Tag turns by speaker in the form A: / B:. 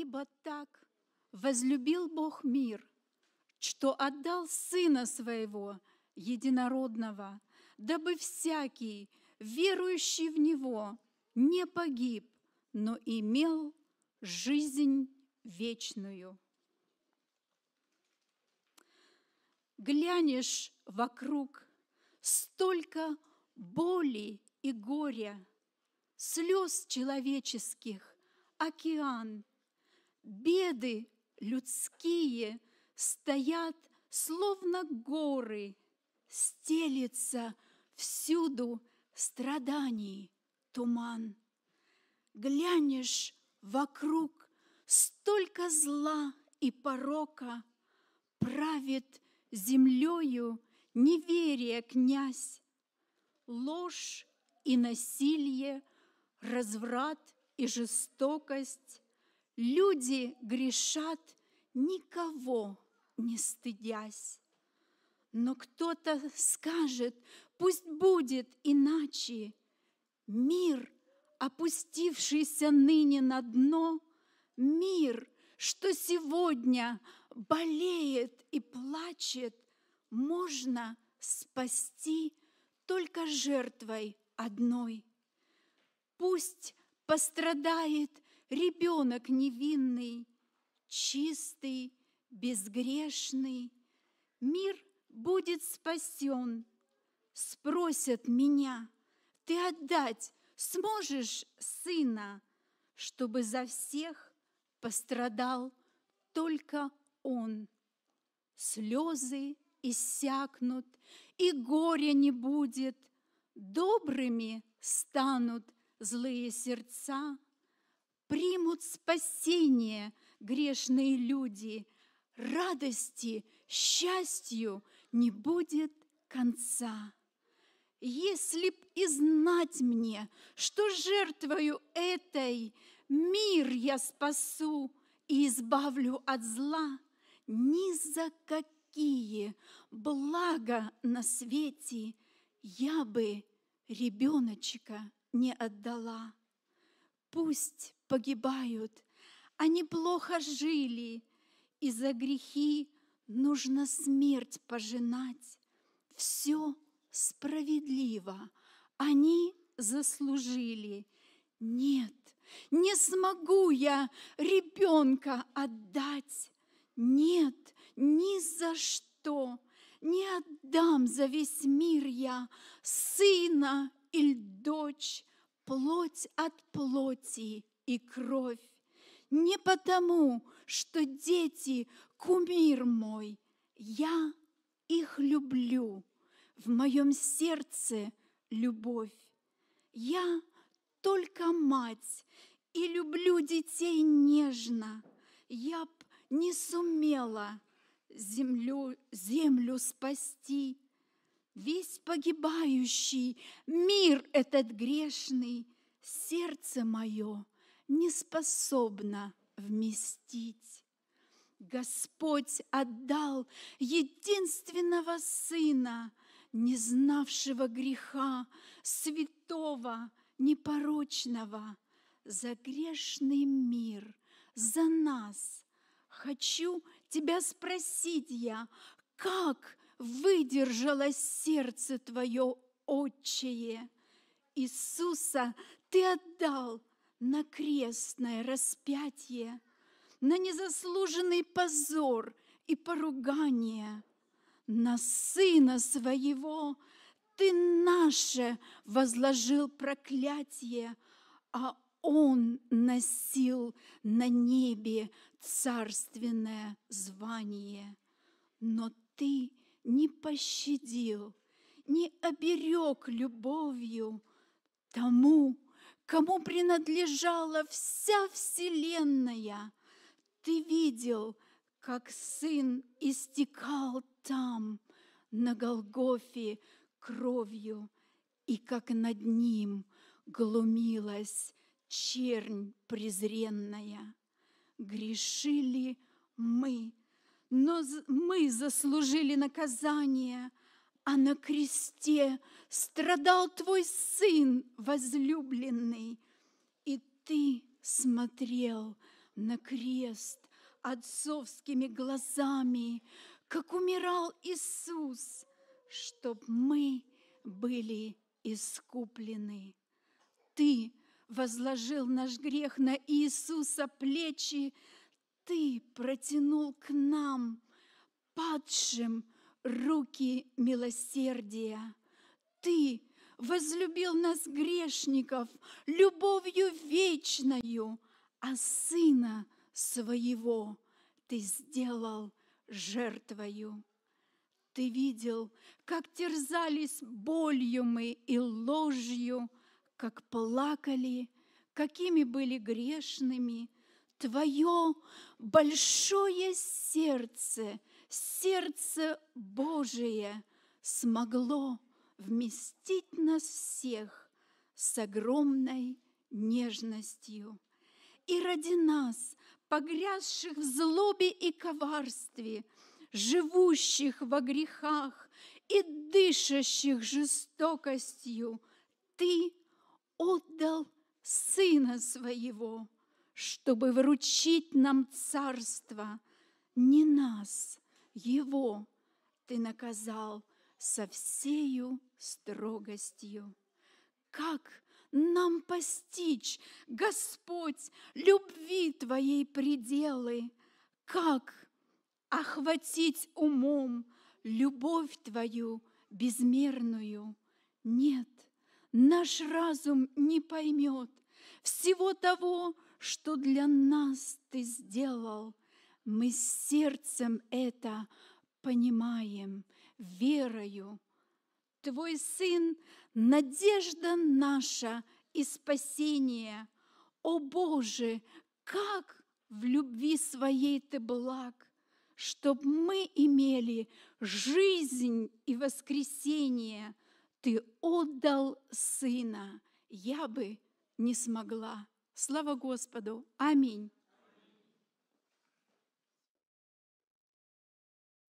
A: Ибо так возлюбил Бог мир, что отдал Сына Своего, Единородного, дабы всякий, верующий в Него, не погиб, но имел жизнь вечную. Глянешь вокруг, столько боли и горя, слез человеческих, океан, Беды людские стоят, словно горы, Стелится всюду страданий туман. Глянешь вокруг, столько зла и порока Правит землею неверие князь, Ложь и насилие, разврат и жестокость, Люди грешат, никого не стыдясь. Но кто-то скажет, пусть будет иначе. Мир, опустившийся ныне на дно, мир, что сегодня болеет и плачет, можно спасти только жертвой одной. Пусть пострадает ребенок невинный, чистый, безгрешный. Мир будет спасен. Спросят меня, ты отдать сможешь сына, чтобы за всех пострадал только он. Слезы иссякнут, и горя не будет, добрыми станут злые сердца – примут спасение грешные люди, радости, счастью не будет конца. Если б и знать мне, что жертвою этой мир я спасу и избавлю от зла, ни за какие блага на свете я бы ребеночка не отдала. Пусть погибают. Они плохо жили, и за грехи нужно смерть пожинать. Все справедливо. Они заслужили. Нет, не смогу я ребенка отдать. Нет, ни за что не отдам за весь мир я сына или дочь, плоть от плоти и кровь. Не потому, что дети – кумир мой, я их люблю, в моем сердце любовь. Я только мать и люблю детей нежно. Я б не сумела землю, землю спасти. Весь погибающий мир этот грешный, сердце мое – не способна вместить. Господь отдал единственного Сына, не знавшего греха, святого, непорочного, за грешный мир, за нас. Хочу тебя спросить я, как выдержало сердце твое отчее? Иисуса ты отдал – на крестное распятие, на незаслуженный позор и поругание, на Сына Своего Ты наше возложил проклятие, а он носил на небе царственное звание. Но ты не пощадил, не оберег любовью тому, кому принадлежала вся Вселенная. Ты видел, как Сын истекал там, на Голгофе, кровью, и как над ним глумилась чернь презренная. Грешили мы, но мы заслужили наказание, а на кресте страдал твой сын возлюбленный, и ты смотрел на крест отцовскими глазами, как умирал Иисус, чтоб мы были искуплены. Ты возложил наш грех на Иисуса плечи, Ты протянул к нам, падшим, руки милосердия. Ты возлюбил нас, грешников, любовью вечною, а Сына Своего Ты сделал жертвою. Ты видел, как терзались болью мы и ложью, как плакали, какими были грешными. Твое большое сердце – сердце Божие смогло вместить нас всех с огромной нежностью. И ради нас, погрязших в злобе и коварстве, живущих во грехах и дышащих жестокостью, Ты отдал Сына Своего, чтобы вручить нам царство не нас, его ты наказал со всею строгостью. Как нам постичь, Господь, любви Твоей пределы? Как охватить умом любовь Твою безмерную? Нет, наш разум не поймет всего того, что для нас Ты сделал мы сердцем это понимаем, верою. Твой Сын – надежда наша и спасение. О Боже, как в любви своей Ты благ! чтобы мы имели жизнь и воскресение. Ты отдал Сына, я бы не смогла. Слава Господу! Аминь!